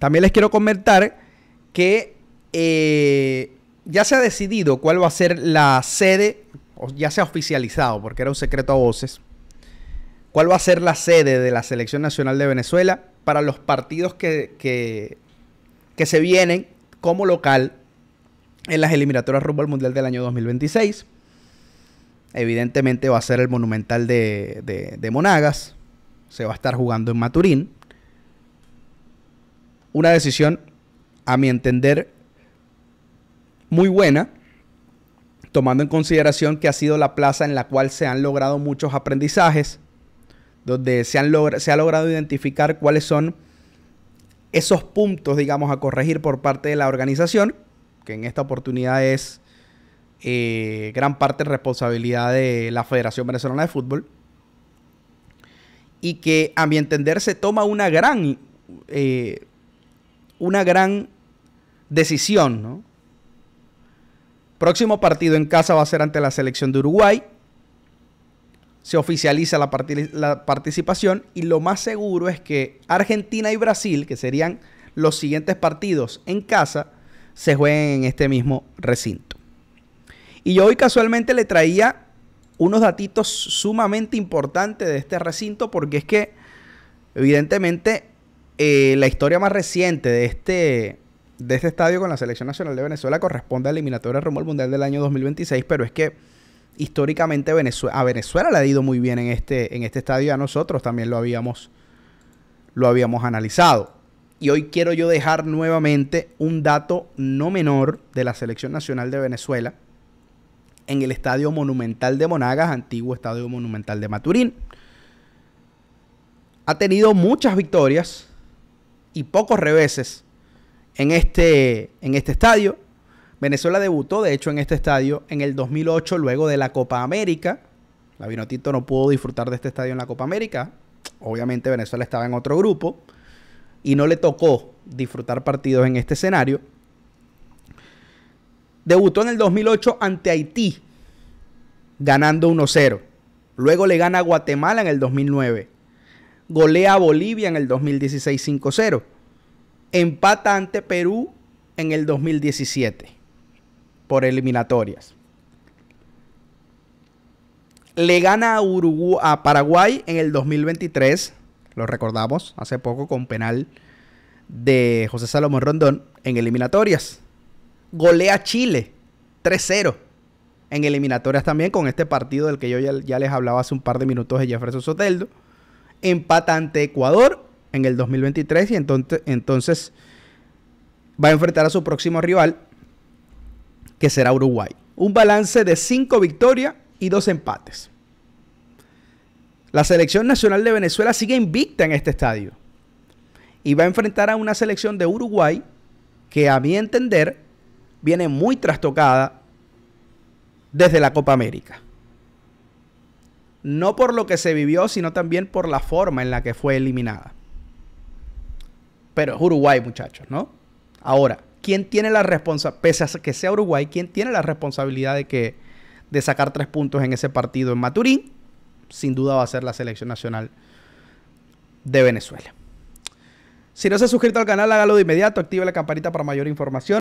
También les quiero comentar que eh, ya se ha decidido cuál va a ser la sede, ya se ha oficializado porque era un secreto a voces, cuál va a ser la sede de la Selección Nacional de Venezuela para los partidos que, que, se vienen como local en las eliminatorias rumbo al Mundial del año 2026. Evidentemente va a ser el Monumental de Monagas, se va a estar jugando en Maturín una decisión, a mi entender, muy buena, tomando en consideración que ha sido la plaza en la cual se han logrado muchos aprendizajes, donde se, han se ha logrado identificar cuáles son esos puntos, digamos, a corregir por parte de la organización, que en esta oportunidad es eh, gran parte responsabilidad de la Federación Venezolana de Fútbol, y que a mi entender se toma una gran eh, una gran decisión, ¿no? Próximo partido en casa va a ser ante la selección de Uruguay. Se oficializa la, la, participación y lo más seguro es que Argentina y Brasil, que serían los siguientes partidos en casa, se jueguen en este mismo recinto. Y yo hoy casualmente le traía unos datitos sumamente importantes de este recinto porque es que evidentemente eh, la historia más reciente de este, de este estadio con la Selección Nacional de Venezuela corresponde a la eliminatoria rumbo al Mundial del año 2026, pero es que históricamente Venezuela, a Venezuela le ha ido muy bien en este, en este estadio y a nosotros también lo habíamos, lo habíamos analizado. Y hoy quiero yo dejar nuevamente un dato no menor de la Selección Nacional de Venezuela en el Estadio Monumental de Monagas, antiguo Estadio Monumental de Maturín. Ha tenido muchas victorias y pocos reveses en este, en este estadio. Venezuela debutó, de hecho, en este estadio en el 2008, luego de la Copa América. La Vinotito no pudo disfrutar de este estadio en la Copa América. Obviamente Venezuela estaba en otro grupo y no le tocó disfrutar partidos en este escenario. Debutó en el 2008 ante Haití, ganando 1-0. Luego le gana a Guatemala en el 2009 golea a Bolivia en el 2016 5-0, empata ante Perú en el 2017 por eliminatorias. Le gana a, Paraguay en el 2023, lo recordamos hace poco con penal de José Salomón Rondón en eliminatorias. Golea a Chile 3-0 en eliminatorias también con este partido del que yo ya, ya, les hablaba hace un par de minutos de Jefferson Soteldo empata ante Ecuador en el 2023 y entonces, entonces va a enfrentar a su próximo rival, que será Uruguay. Un balance de cinco victorias y dos empates. La selección nacional de Venezuela sigue invicta en este estadio y va a enfrentar a una selección de Uruguay que a mi entender viene muy trastocada desde la Copa América no por lo que se vivió, sino también por la forma en la que fue eliminada. Pero es Uruguay, muchachos, ¿no? Ahora, ¿quién tiene la responsabilidad, pese a que sea Uruguay, quién tiene la responsabilidad de que de sacar tres puntos en ese partido en Maturín? Sin duda va a ser la selección nacional de Venezuela. Si no se ha suscrito al canal, hágalo de inmediato, active la campanita para mayor información.